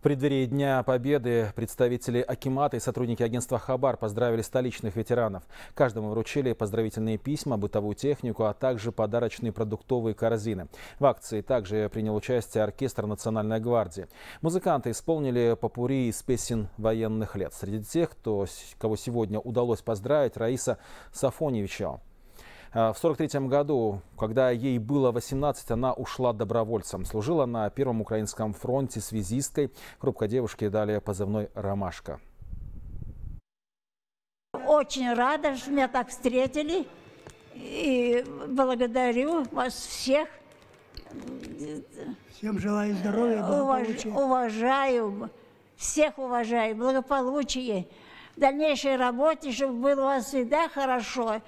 В преддверии Дня Победы представители Акимата и сотрудники агентства «Хабар» поздравили столичных ветеранов. Каждому вручили поздравительные письма, бытовую технику, а также подарочные продуктовые корзины. В акции также принял участие оркестр Национальной гвардии. Музыканты исполнили попури из песен военных лет. Среди тех, кто, кого сегодня удалось поздравить, Раиса Сафоньевича. А, в 1943 году, когда ей было 18, она ушла добровольцем. Служила на Первом Украинском фронте связисткой. Крупка девушки далее позывной «Ромашка». Очень рада, что меня так встретили. И благодарю вас всех. Всем желаю здоровья, благополучия. Уважаю, всех уважаю, благополучия. В дальнейшей работе, чтобы было у вас всегда хорошо.